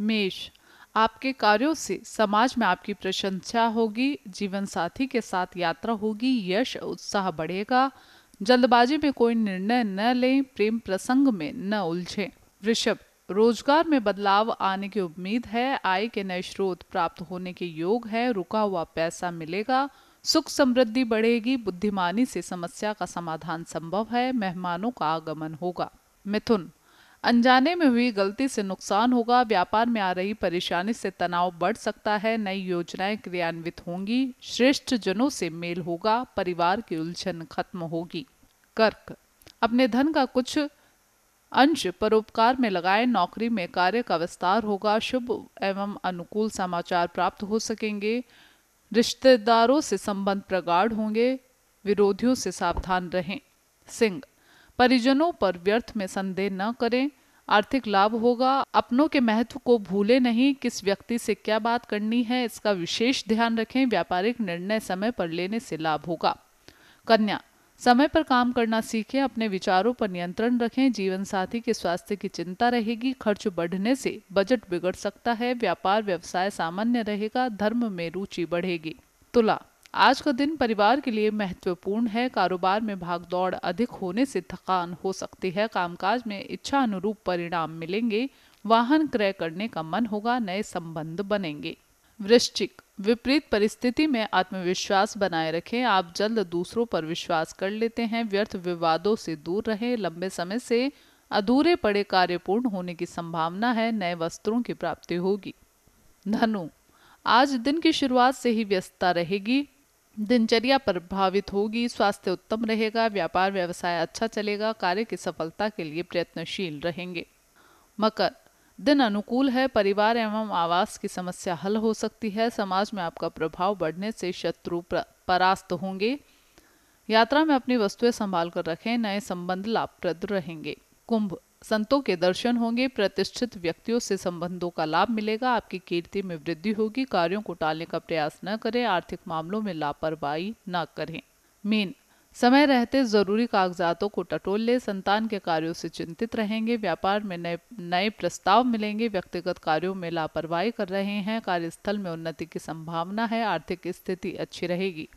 मेष आपके कार्यों से समाज में आपकी प्रशंसा होगी जीवन साथी के साथ यात्रा होगी यश उत्साह बढ़ेगा जल्दबाजी में कोई निर्णय न लें प्रेम प्रसंग में न उलझें वृषभ रोजगार में बदलाव आने की उम्मीद है आय के नए स्रोत प्राप्त होने के योग है रुका हुआ पैसा मिलेगा सुख समृद्धि बढ़ेगी बुद्धिमानी से समस्या का समाधान संभव है मेहमानों का आगमन होगा मिथुन अनजाने में हुई गलती से नुकसान होगा व्यापार में आ रही परेशानी से तनाव बढ़ सकता है नई योजनाएं क्रियान्वित होंगी श्रेष्ठ जनों से मेल होगा परिवार की उलझन खत्म होगी कर्क अपने धन का कुछ अंश परोपकार में लगाए नौकरी में कार्य का विस्तार होगा शुभ एवं अनुकूल समाचार प्राप्त हो सकेंगे रिश्तेदारों से संबंध प्रगाढ़ होंगे विरोधियों से सावधान रहें सिंह परिजनों पर व्यर्थ में संदेह न करें आर्थिक लाभ होगा अपनों के महत्व को भूले नहीं किस व्यक्ति से क्या बात करनी है इसका विशेष ध्यान रखें व्यापारिक निर्णय समय पर लेने से लाभ होगा कन्या समय पर काम करना सीखें अपने विचारों पर नियंत्रण रखें जीवन साथी के स्वास्थ्य की चिंता रहेगी खर्च बढ़ने से बजट बिगड़ सकता है व्यापार व्यवसाय सामान्य रहेगा धर्म में रुचि बढ़ेगी तुला आज का दिन परिवार के लिए महत्वपूर्ण है कारोबार में भागदौड़ अधिक होने से थकान हो सकती है कामकाज में इच्छा अनुरूप परिणाम मिलेंगे वाहन क्रय करने का मन होगा नए संबंध बनेंगे वृश्चिक विपरीत परिस्थिति में आत्मविश्वास बनाए रखें आप जल्द दूसरों पर विश्वास कर लेते हैं व्यर्थ विवादों से दूर रहें लंबे समय से अधूरे पड़े कार्य पूर्ण होने की संभावना है नए वस्त्रों की प्राप्ति होगी धनु आज दिन की शुरुआत से ही व्यस्तता रहेगी दिनचर्या प्रभावित होगी स्वास्थ्य उत्तम रहेगा व्यापार व्यवसाय अच्छा चलेगा कार्य की सफलता के लिए प्रयत्नशील रहेंगे मकर दिन अनुकूल है परिवार एवं आवास की समस्या हल हो सकती है समाज में आपका प्रभाव बढ़ने से शत्रु परास्त होंगे यात्रा में अपनी वस्तुएं संभाल कर रखें नए संबंध लाभप्रद रहेंगे कुंभ संतों के दर्शन होंगे प्रतिष्ठित व्यक्तियों से संबंधों का लाभ मिलेगा आपकी कीर्ति में वृद्धि होगी कार्यों को टालने का प्रयास न करें आर्थिक मामलों में लापरवाही न करें मीन समय रहते जरूरी कागजातों को टटोल ले संतान के कार्यों से चिंतित रहेंगे व्यापार में नए नए प्रस्ताव मिलेंगे व्यक्तिगत कार्यों में लापरवाही कर रहे हैं कार्यस्थल में उन्नति की संभावना है आर्थिक स्थिति अच्छी रहेगी